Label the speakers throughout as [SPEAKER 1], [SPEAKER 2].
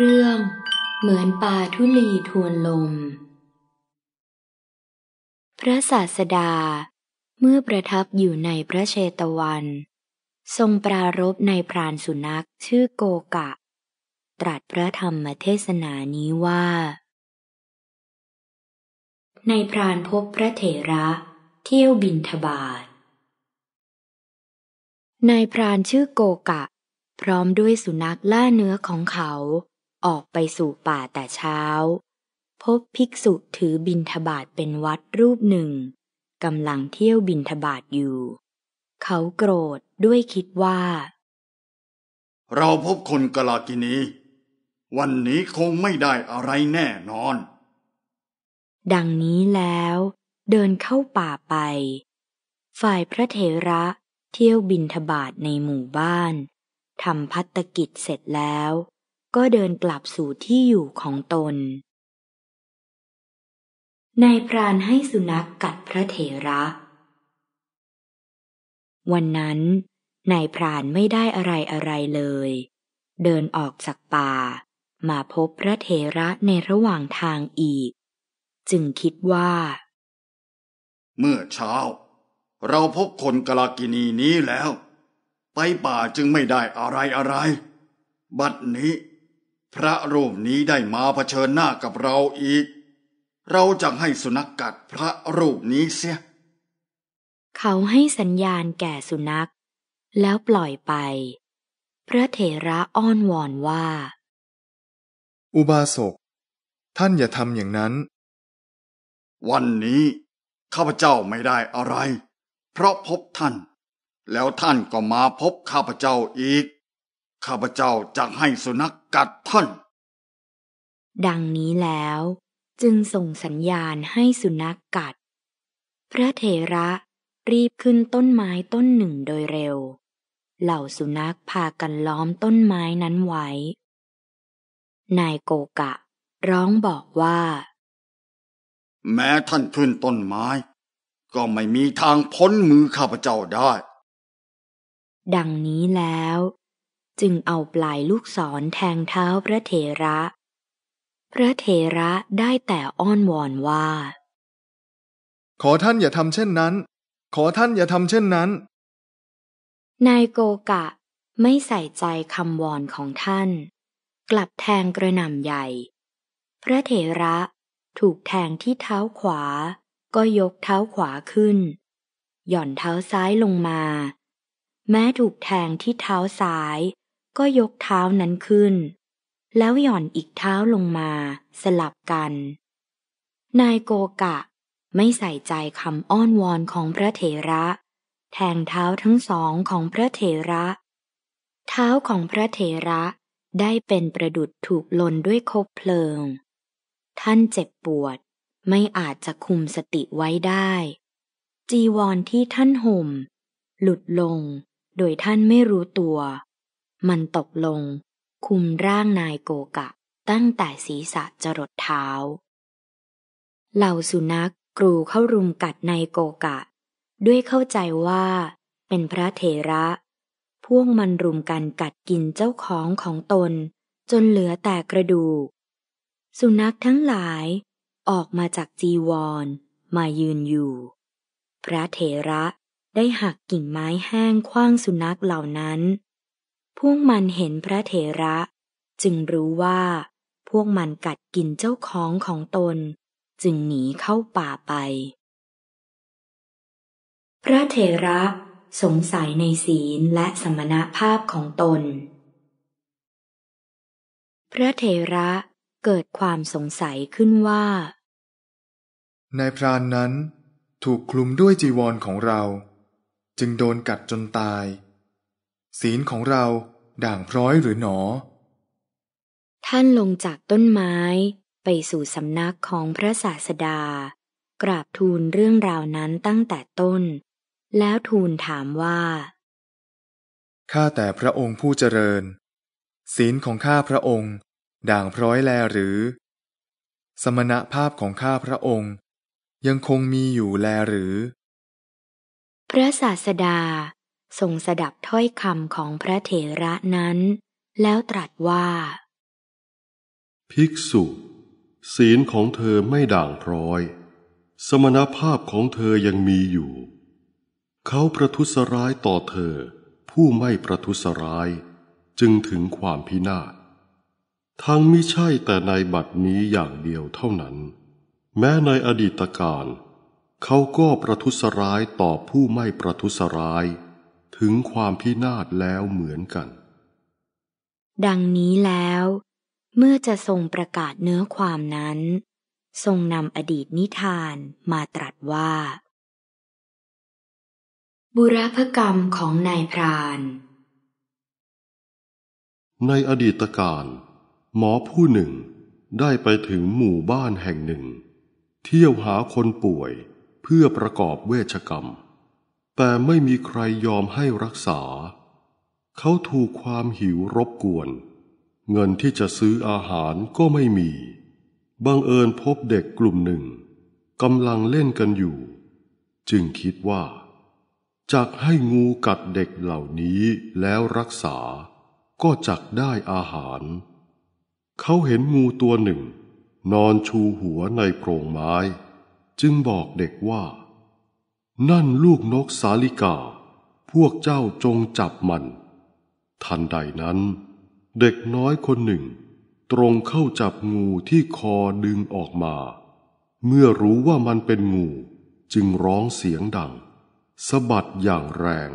[SPEAKER 1] เรื่องเหมือนปาทุลีทวนลม พระศาสดาเมื่อประทับอยู่ในพระเชตวัน ทรงปรารบในพรานสุนักชื่อโกกะ ตรัสพระธรรมเทศนานี้ว่า ในพรานพบพระเถระเที่ยวบินทบาทนายพรานชื่อโกกะ พร้อมด้วยสุนัขล่าเนื้อของเขาออกไปสู่ป่าแต่เช้า พบภิกษุถือบินทบาทเป็นวัดรูปหนึ่งกำลังเที่ยวบินทบาทอยู่ เขาโกรธด้วยคิดว่า
[SPEAKER 2] เราพบคนกลากินีวันนี้คงไม่ได้อะไรแน่นอน
[SPEAKER 1] ดังนี้แล้วเดินเข้าป่าไป ฝ่ายพระเถระเที่ยวบินทบาทในหมู่บ้านทำพัตกิจเสร็จแล้วก็เดินกลับสู่ที่อยู่ของตน นายพรานให้สุนัขกกัดพระเถระ วันนั้นนายพรานไม่ได้อะไรอะไรเลย เดินออกจากป่า มาพบพระเถระในระหว่างทางอีก จึงคิดว่า
[SPEAKER 2] เมื่อเช้า เราพบคนกลากินีนี้แล้ว ไปป่าจึงไม่ได้อะไรอะไร บัดนี้พระรูปนี้ได้มาเผชิญหน้ากับเราอีก เราจะให้สุนัขกัดพระรูปนี้เสีย
[SPEAKER 1] เขาให้สัญญาณแก่สุนัข แล้วปล่อยไป พระเถระอ้อนวอนว่า
[SPEAKER 2] อุบาสก ท่านอย่าทำอย่างนั้น วันนี้ข้าพเจ้าไม่ได้อะไร เพราะพบท่าน แล้วท่านก็มาพบข้าพเจ้าอีกข้าพเจ้าจะให้สุนัขกกัดท่าน
[SPEAKER 1] ดังนี้แล้วจึงส่งสัญญาณให้สุนัขกกัด พระเถระรีบขึ้นต้นไม้ต้นหนึ่งโดยเร็ว เหล่าสุนัขพากันล้อมต้นไม้นั้นไว้ นายโกกะร้องบอกว่า
[SPEAKER 2] แม้ท่านขึ้นต้นไม้ ก็ไม่มีทางพ้นมือข้าพเจ้าได้
[SPEAKER 1] ดังนี้แล้วจึงเอาปลายลูกศรแทงเท้าพระเถระ พระเถระได้แต่อ้อนวอนว่า
[SPEAKER 2] ขอท่านอย่าทำเช่นนั้น ขอท่านอย่าทำเช่นนั้น
[SPEAKER 1] นายโกกะไม่ใส่ใจคำวอนของท่าน กลับแทงกระหน่ำใหญ่ พระเถระถูกแทงที่เท้าขวา ก็ยกเท้าขวาขึ้น หย่อนเท้าซ้ายลงมา แม้ถูกแทงที่เท้าซ้ายก็ยกเท้านั้นขึ้น แล้วหย่อนอีกเท้าลงมาสลับกัน นายโกกะไม่ใส่ใจคำอ้อนวอนของพระเถระ แทงเท้าทั้งสองของพระเถระ เท้าของพระเถระได้เป็นประดุดถูกลนด้วยคบเพลิง ท่านเจ็บปวดไม่อาจจะคุมสติไว้ได้ จีวรที่ท่านห่ม หลุดลง โดยท่านไม่รู้ตัวมันตกลงคุมร่างนายโกกะตั้งแต่ศีรษะจรดเท้า เหล่าสุนัขกรูเข้ารุมกัดนายโกกะ ด้วยเข้าใจว่าเป็นพระเถระ พวกมันรุมกันกัดกินเจ้าของของตน จนเหลือแต่กระดูก สุนัขทั้งหลายออกมาจากจีวรมายืนอยู่ พระเถระได้หักกิ่งไม้แห้งคว้างสุนัขเหล่านั้นพวกมันเห็นพระเถระ จึงรู้ว่าพวกมันกัดกินเจ้าของของตน จึงหนีเข้าป่าไป พระเถระสงสัยในศีลและสมณภาพของตน พระเถระเกิดความสงสัยขึ้นว่านายพร
[SPEAKER 2] านนั้นถูกคลุมด้วยจีวรของเรา จึงโดนกัดจนตาย ศีลของเราด่างพร้อยหรือหนอ
[SPEAKER 1] ท่านลงจากต้นไม้ไปสู่สำนักของพระศาสดา กราบทูลเรื่องราวนั้นตั้งแต่ต้น แล้วทูลถามว่า
[SPEAKER 2] ข้าแต่พระองค์ผู้เจริญ ศีลของข้าพระองค์ ด่างพร้อยแลหรือ สมณภาพของข้าพระองค์ ยังคงมีอยู่แลหรือ
[SPEAKER 1] พระศาสดาทรงสดับถ้อยคำของพระเถระนั้น แล้วตรัสว่า
[SPEAKER 2] ภิกษุ ศีลของเธอไม่ด่างพร้อย สมณภาพของเธอยังมีอยู่ เขาประทุษร้ายต่อเธอ ผู้ไม่ประทุษร้ายจึงถึงความพินาศทั้งมิใช่แต่ในบัดนี้อย่างเดียวเท่านั้น แม้ในอดีตการเขาก็ประทุษร้ายต่อผู้ไม่ประทุษร้ายถึงความพินาศแล้วเหมือนกัน
[SPEAKER 1] ดังนี้แล้ว เมื่อจะทรงประกาศเนื้อความนั้น ทรงนำอดีตนิทานมาตรัสว่า บุรพกรรมของนายพราน
[SPEAKER 2] ในอดีตการ หมอผู้หนึ่งได้ไปถึงหมู่บ้านแห่งหนึ่ง เที่ยวหาคนป่วยเพื่อประกอบเวชกรรมแต่ไม่มีใครยอมให้รักษา เขาถูกความหิวรบกวน เงินที่จะซื้ออาหารก็ไม่มี บังเอิญพบเด็กกลุ่มหนึ่งกำลังเล่นกันอยู่ จึงคิดว่า จากให้งูกัดเด็กเหล่านี้แล้วรักษา ก็จักได้อาหาร เขาเห็นงูตัวหนึ่ง นอนชูหัวในโพรงไม้ จึงบอกเด็กว่านั่นลูกนกสาลิกา พวกเจ้าจงจับมัน ทันใดนั้น เด็กน้อยคนหนึ่ง ตรงเข้าจับงูที่คอดึงออกมา เมื่อรู้ว่ามันเป็นงู จึงร้องเสียงดังสะบัดอย่างแรง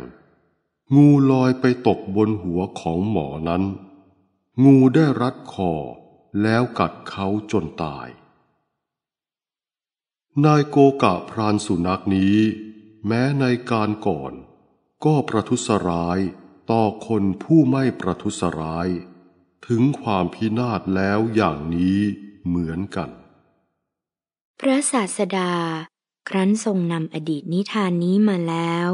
[SPEAKER 2] งูลอยไปตกบนหัวของหมอนั้น งูได้รัดคอแล้วกัดเขาจนตาย นายโกกะพรานสุนัขนี้แม้ในการก่อนก็ประทุษร้ายต่อคนผู้ไม่ประทุษร้าย ถึงความพินาศแล้วอย่างนี้เหมือนกัน
[SPEAKER 1] พระศาสดาครั้นทรงนำอดีตนิทานนี้มาแล้ว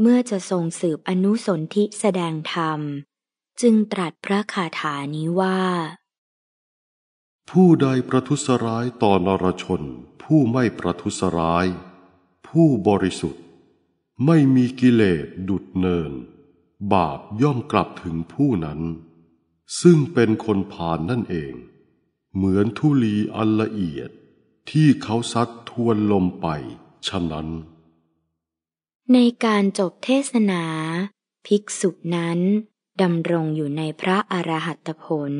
[SPEAKER 1] เมื่อจะทรงสืบอนุสนธิแสดงธรรม จึงตรัสพระคาถานี้ว่า
[SPEAKER 2] ผู้ใดประทุษร้ายต่อนรชนผู้ไม่ประทุษร้ายผู้บริสุทธิ์ไม่มีกิเลสดุดเนิน บาปย่อมกลับถึงผู้นั้น ซึ่งเป็นคนผ่านนั่นเอง เหมือนทุลีอันละเอียด ที่เขาซัดทวนลมไปฉะนั้น
[SPEAKER 1] ในการจบเทศนา ภิกษุนั้น ดำรงอยู่ในพระอรหัตผล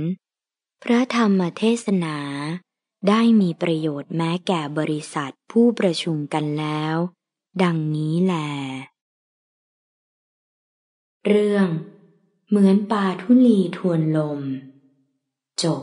[SPEAKER 1] พระธรรมเทศนาได้มีประโยชน์แม้แก่บริษัทผู้ประชุมกันแล้ว ดังนี้แล เรื่องเหมือนปลาทุลีทวนลม จบ